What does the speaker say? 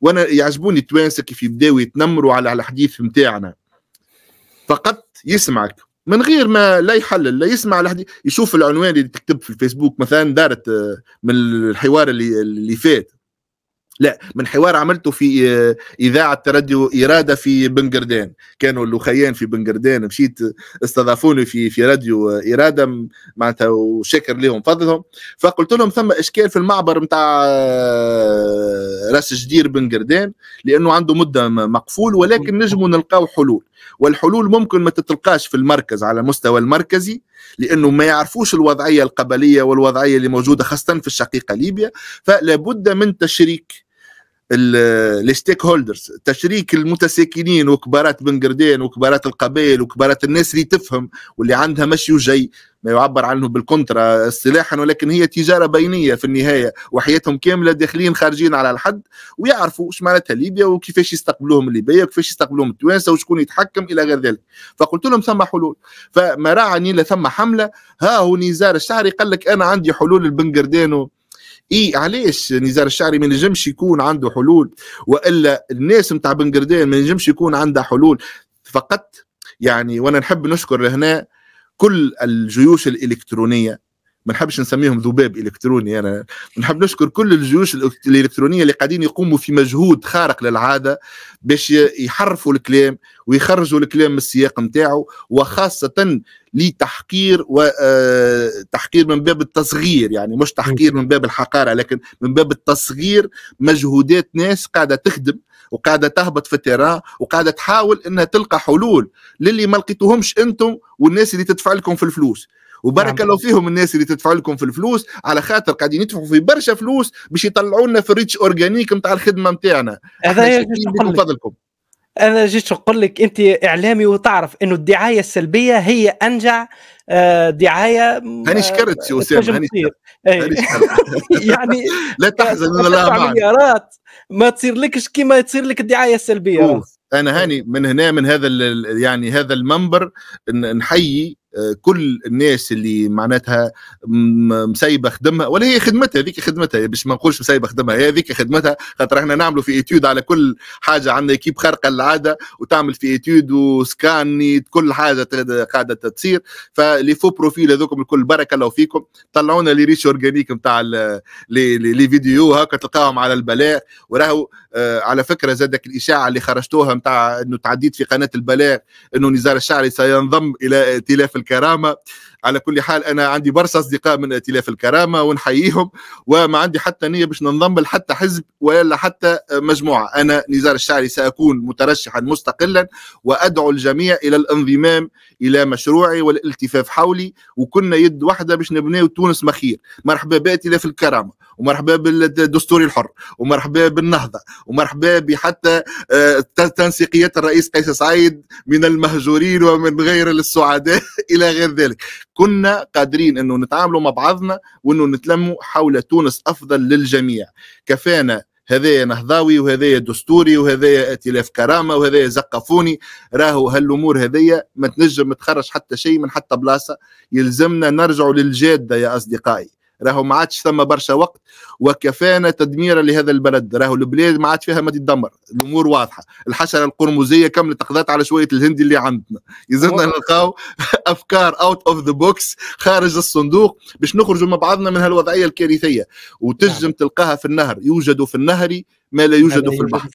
وانا يعجبوني التوانسه كيف يبداو يتنمروا على الحديث نتاعنا فقط يسمعك من غير ما لا يحلل لا يسمع الحديث يشوف العنوان اللي تكتب في الفيسبوك مثلا دارت آه، من الحوار اللي اللي فات لا من حوار عملته في آه، اذاعه راديو اراده في بنجردان كانوا اللوخيان في بنجردان مشيت استضافوني في في راديو آه، اراده معناتها وشاكر لهم فضلهم فقلت لهم ثم اشكال في المعبر نتاع آه، راس جدير بنجردان لانه عنده مده مقفول ولكن نجموا نلقاو حلول والحلول ممكن ما تتلقاش في المركز على مستوى المركزي لانه ما يعرفوش الوضعيه القبليه والوضعيه اللي موجوده خاصه في الشقيقه ليبيا فلا بد من تشريك الستيك هولدرز تشريك المتساكنين وكبارات بن قردين وكبارات القبائل وكبارات الناس اللي تفهم واللي عندها مشي وجي ما يعبر عنه بالكونترا اصطلاحا ولكن هي تجاره بينيه في النهايه وحياتهم كامله داخلين خارجين على الحد ويعرفوا ايش معناتها ليبيا وكيفاش يستقبلوهم الليبيا وكيفاش يستقبلوهم التوانسه وشكون يتحكم الى غير ذلك فقلت لهم ثم حلول فما راعني لا ثم حمله ها هو نزار الشعري قال لك انا عندي حلول البنقردان اي علاش نزار يعني الشعري ما نجمش يكون عنده حلول والا الناس نتاع بن قردان ما نجمش يكون عندها حلول فقط يعني وانا نحب نشكر هنا كل الجيوش الالكترونيه ما نحبش نسميهم ذباب الكتروني انا نحب نشكر كل الجيوش الالكترونيه اللي قاعدين يقوموا في مجهود خارق للعاده باش يحرفوا الكلام ويخرجوا الكلام من السياق نتاعو وخاصه لتحقير وتحقير آه، من باب التصغير يعني مش تحقير من باب الحقاره لكن من باب التصغير مجهودات ناس قاعده تخدم وقاعده تهبط في التيران وقاعده تحاول انها تلقى حلول للي ما لقيتوهمش انتم والناس اللي تدفع لكم في الفلوس وبارك نعم. الله فيهم الناس اللي تدفع لكم في الفلوس على خاطر قاعدين يدفعوا في برشا فلوس باش يطلعوا لنا في الريتش اورجانيك نتاع الخدمه نتاعنا هذا من فضلكم انا جيت نقول لك انت اعلامي وتعرف انه الدعايه السلبيه هي انجع آه، دعايه آه، هاني شكرت يا اسامه هاني إيه. يعني لا تحزن لا مليارات ما تصير لكش كيما تصير لك الدعايه السلبيه انا هاني من هنا من هذا يعني هذا المنبر نحيي كل الناس اللي معناتها مسيبه خدمها ولا هي خدمتها هذيك خدمتها باش ما نقولش مسيبه خدمها هي هذيك خدمتها خاطر احنا نعملوا في اتيود على كل حاجه عندنا كيب خارقه للعاده وتعمل في اتيود وسكان كل حاجه قاعده تصير فلي فو بروفيل هذوكم الكل بركه الله فيكم طلعونا لي ريش اورجانيك نتاع لي فيديو هكا تلقاهم على البلاغ وراهو آه على فكره زادك الاشاعه اللي خرجتوها نتاع انه تعديت في قناه البلاغ انه نزار الشعري سينضم الى ائتلاف الكرامه على كل حال انا عندي برشا اصدقاء من ائتلاف الكرامه ونحييهم وما عندي حتى نيه باش ننضم حتى حزب ولا حتى مجموعه انا نزار الشعري ساكون مترشحا مستقلا وادعو الجميع الى الانضمام الى مشروعي والالتفاف حولي وكنا يد واحده باش نبنيو تونس مخير مرحبا بائتلاف الكرامه ومرحبا بالدستور الحر ومرحبا بالنهضه ومرحبا بحتى آه، تنسيقيات الرئيس قيس سعيد من المهجورين ومن غير السعداء الى غير ذلك كنا قادرين انه نتعاملوا مع بعضنا وانه نتلموا حول تونس افضل للجميع كفانا هذايا نهضاوي وهذايا دستوري وهذايا ائتلاف كرامه وهذايا زقفوني راهو هالامور هذيا ما تنجم تخرج حتى شيء من حتى بلاصه يلزمنا نرجعوا للجاده يا اصدقائي راهو ما عادش ثم برشا وقت وكفانا تدميرا لهذا البلد راهو البلاد ما عاد فيها ما تدمر الامور واضحه الحشره القرمزيه كملت قضات على شويه الهندي اللي عندنا يزلنا نلقاو افكار اوت اوف ذا بوكس خارج الصندوق باش نخرجوا مع بعضنا من هالوضعيه الكارثيه وتجم نعم. تلقاها في النهر يوجد في النهر ما لا يوجد في البحر